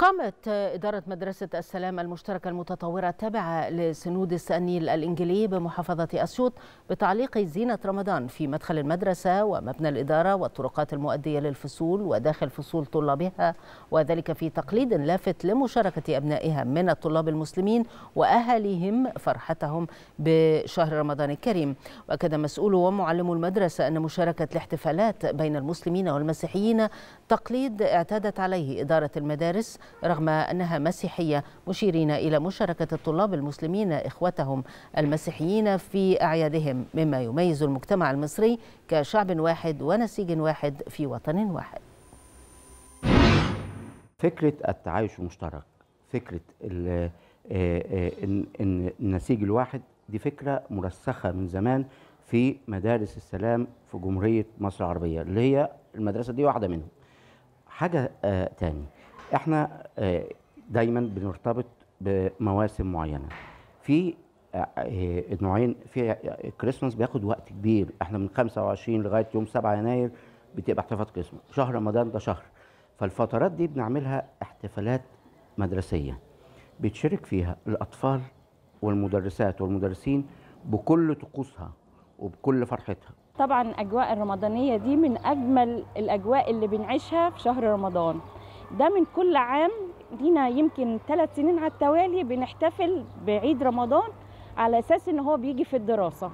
قامت إدارة مدرسة السلام المشتركة المتطورة التابعة لسنودس النيل الإنجلي بمحافظة أسيوط بتعليق زينة رمضان في مدخل المدرسة ومبنى الإدارة والطرقات المؤدية للفصول وداخل فصول طلابها وذلك في تقليد لافت لمشاركة أبنائها من الطلاب المسلمين وأهاليهم فرحتهم بشهر رمضان الكريم وأكد مسؤول ومعلم المدرسة أن مشاركة الاحتفالات بين المسلمين والمسيحيين تقليد اعتادت عليه إدارة المدارس رغم أنها مسيحية مشيرين إلى مشاركة الطلاب المسلمين إخوتهم المسيحيين في أعيادهم مما يميز المجتمع المصري كشعب واحد ونسيج واحد في وطن واحد فكرة التعايش المشترك فكرة آه، آه، النسيج الواحد دي فكرة مرسخة من زمان في مدارس السلام في جمهورية مصر العربية اللي هي المدرسة دي واحدة منهم حاجة آه تاني احنا آه، دايما بنرتبط بمواسم معينه في آه، آه، نوعين في كريسماس بياخد وقت كبير احنا من 25 لغايه يوم 7 يناير بتبقى احتفالات كريسماس شهر رمضان ده شهر فالفترات دي بنعملها احتفالات مدرسيه بيتشارك فيها الاطفال والمدرسات والمدرسين بكل طقوسها وبكل فرحتها طبعا اجواء الرمضانيه دي من اجمل الاجواء اللي بنعيشها في شهر رمضان ده من كل عام لينا يمكن ثلاث سنين على التوالي بنحتفل بعيد رمضان على اساس ان هو بيجي في الدراسه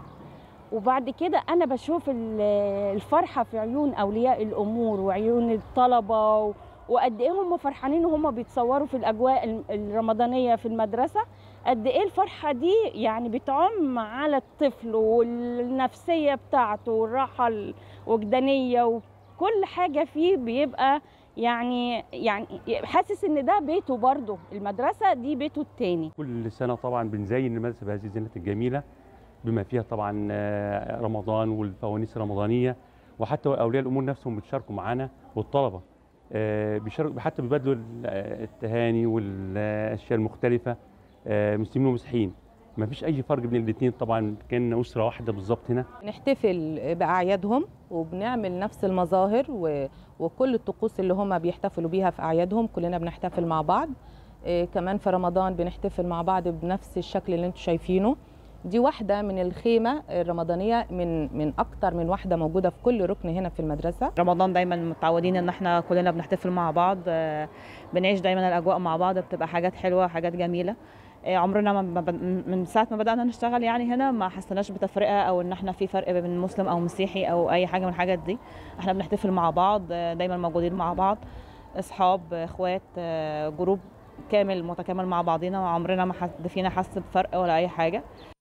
وبعد كده انا بشوف الفرحه في عيون اولياء الامور وعيون الطلبه وقد ايه هم فرحانين وهم بيتصوروا في الاجواء الرمضانيه في المدرسه قد ايه الفرحه دي يعني بتعم على الطفل والنفسيه بتاعته والراحه الوجدانيه وكل حاجه فيه بيبقى يعني يعني حاسس ان ده بيته برضه المدرسه دي بيته الثاني كل سنه طبعا بنزين المدرسه بهذه الزينات الجميله بما فيها طبعا آه، رمضان والفوانيس الرمضانيه وحتى اولياء الامور نفسهم بيتشاركوا معانا والطلبه آه، بيشاركوا حتى بيبادلوا آه، التهاني والاشياء المختلفه مسلمين ومسيحيين ما فيش اي فرق بين الاثنين طبعا كان اسره واحده بالظبط هنا بنحتفل باعيادهم وبنعمل نفس المظاهر و... وكل الطقوس اللي هم بيحتفلوا بيها في اعيادهم كلنا بنحتفل مع بعض إيه كمان في رمضان بنحتفل مع بعض بنفس الشكل اللي انتم شايفينه دي واحدة من الخيمة الرمضانية من من أكتر من واحدة موجودة في كل ركن هنا في المدرسة. رمضان دايما متعودين إن احنا كلنا بنحتفل مع بعض آه، بنعيش دايما الأجواء مع بعض بتبقى حاجات حلوة حاجات جميلة. إيه، عمرنا ما من ساعه ما بدانا نشتغل يعني هنا ما حسيناش بتفرقه او ان احنا في فرق بين مسلم او مسيحي او اي حاجه من الحاجات دي احنا بنحتفل مع بعض دايما موجودين مع بعض اصحاب اخوات جروب كامل متكامل مع بعضينا وعمرنا ما حد فينا حس بفرق ولا اي حاجه